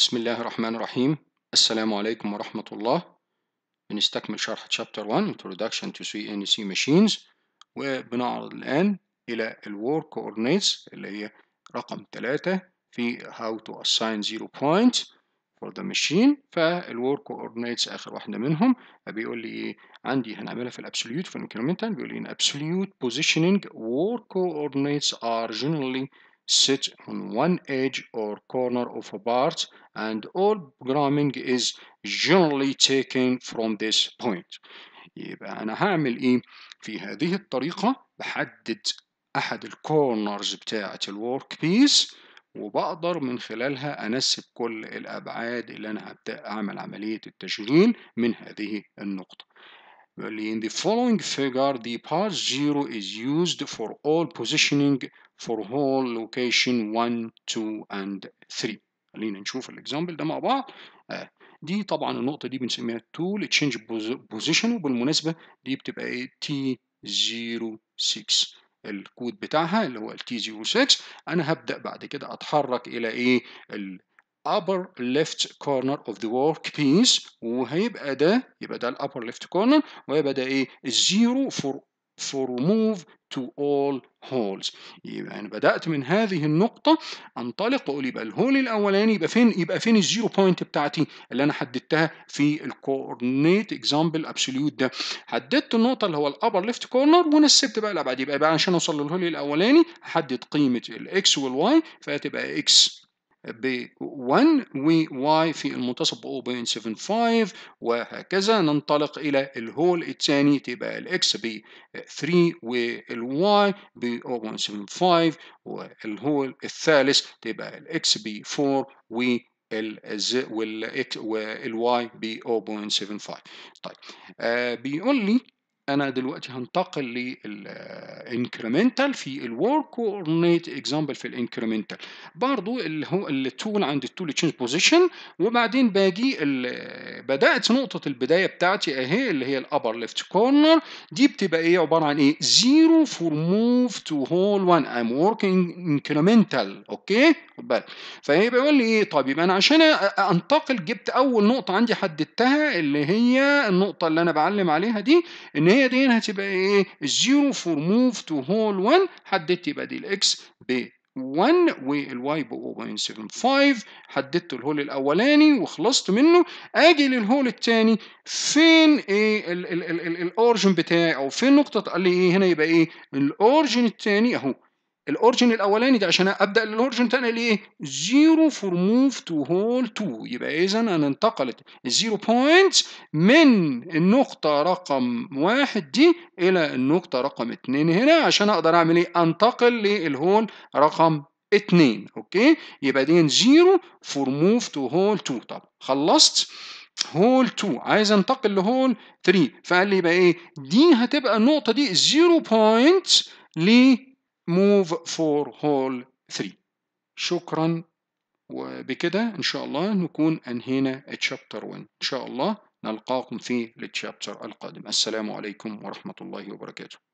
بسم الله الرحمن الرحيم السلام عليكم ورحمة الله بنستكمل شرح Chapter 1 Introduction to CNC e Machines وبنعرض الآن إلى Work Coordinates اللي هي رقم 3 في How to Assign Zero Point for the Machine Work Coordinates آخر واحدة منهم بيقول لي إيه عندي هنعملها في الأبسوليوت في الانكريمنتال بيقول لي إن Absolute Positioning Work Coordinates are generally sit on one edge or corner of a part and all programming is generally taken from this point يبقى انا هعمل ايه في هذه الطريقة بحدد احد الكورنرز بتاعة الورك بيس وبقدر من خلالها انسب كل الابعاد اللي انا هبدأ اعمل عملية التشغيل من هذه النقطة In the following figure, the path 0 is used for all positioning for whole location 1, 2, and 3. خلينا نشوف الاكزامبل ده مع بعض. آه، دي طبعا النقطة دي بنسميها tool change position وبالمناسبة دي بتبقى ايه T06 الكود بتاعها اللي هو ال T06 انا هبدأ بعد كده اتحرك الى ايه upper left corner of the workpiece وهيبقى ده يبقى ده upper left corner وهيبقى ده ايه zero for for move to all holes يبقى انا بدات من هذه النقطه انطلق واقول يبقى الهول الاولاني يبقى فين يبقى فين الزيرو بوينت بتاعتي اللي انا حددتها في الكورنيت اكزامبل ابسوليوت ده حددت النقطه اللي هو الابر ليفت كورنر ونسبت بقى الابعاد يبقى عشان اوصل للهول الاولاني احدد قيمه الاكس والواي فهتبقى اكس ب 1 وواي في المنتصف ب 0.75 وهكذا ننطلق إلى الهول الثاني تبقى الإكس ب 3 والواي ب 0.75 والهول الثالث تبقى الإكس ب 4 و والواي ب 0.75 طيب آه بيقول لي انا دلوقتي هنتقل للانكريمنتال في الورك واورنيت اكزامبل في الانكريمنتال برضو اللي هو التول عند التول تشينج بوزيشن وبعدين باجي بدات نقطه البدايه بتاعتي اهي اللي هي الابر ليفت كورنر دي بتبقى ايه عباره عن ايه زيرو فور موف تو هول 1 ام وركينج انكريمنتال اوكي خد بالك فهي بيقول لي ايه طب يبقى انا عشان انتقل جبت اول نقطه عندي حددتها اللي هي النقطه اللي انا بعلم عليها دي ان هي دي هتبقى ايه زيرو فور موف تو هول 1 حددت يبقى دي الاكس ب 1 والواي ب 0.75 حددت الهول الاولاني وخلصت منه اجي للهول الثاني فين ايه الاورجن بتاعي او فين نقطه قال لي ايه هنا يبقى ايه الاورجن الثاني اهو الاورجن الاولاني ده عشان ابدا الاورجن ده ليه زيرو فور موف تو هول تو يبقى اذا انا انتقلت الزيرو بوينت من النقطه رقم واحد دي الى النقطه رقم اتنين هنا عشان اقدر اعمل ايه انتقل للهول رقم اتنين اوكي يبقى دي زيرو فور موف تو هول تو طب خلصت هول 2 عايز انتقل لهول 3 فقال لي يبقى ايه دي هتبقى النقطه دي زيرو بوينت ل move for hall 3 شكرا وبكده ان شاء الله نكون انهينا تشابتر 1 ان شاء الله نلقاكم في التشابتر القادم السلام عليكم ورحمه الله وبركاته